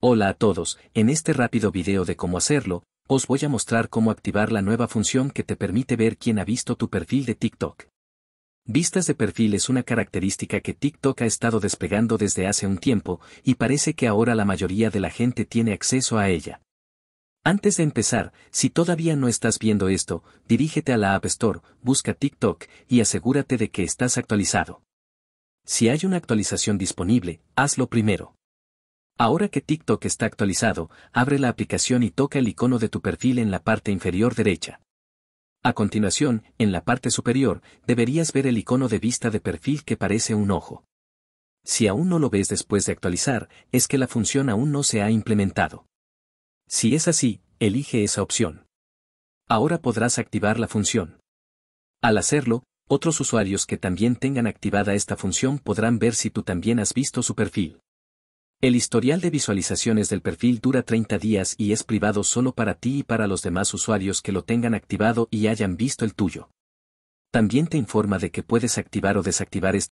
Hola a todos, en este rápido video de cómo hacerlo, os voy a mostrar cómo activar la nueva función que te permite ver quién ha visto tu perfil de TikTok. Vistas de perfil es una característica que TikTok ha estado despegando desde hace un tiempo y parece que ahora la mayoría de la gente tiene acceso a ella. Antes de empezar, si todavía no estás viendo esto, dirígete a la App Store, busca TikTok y asegúrate de que estás actualizado. Si hay una actualización disponible, hazlo primero. Ahora que TikTok está actualizado, abre la aplicación y toca el icono de tu perfil en la parte inferior derecha. A continuación, en la parte superior, deberías ver el icono de vista de perfil que parece un ojo. Si aún no lo ves después de actualizar, es que la función aún no se ha implementado. Si es así, elige esa opción. Ahora podrás activar la función. Al hacerlo, otros usuarios que también tengan activada esta función podrán ver si tú también has visto su perfil. El historial de visualizaciones del perfil dura 30 días y es privado solo para ti y para los demás usuarios que lo tengan activado y hayan visto el tuyo. También te informa de que puedes activar o desactivar este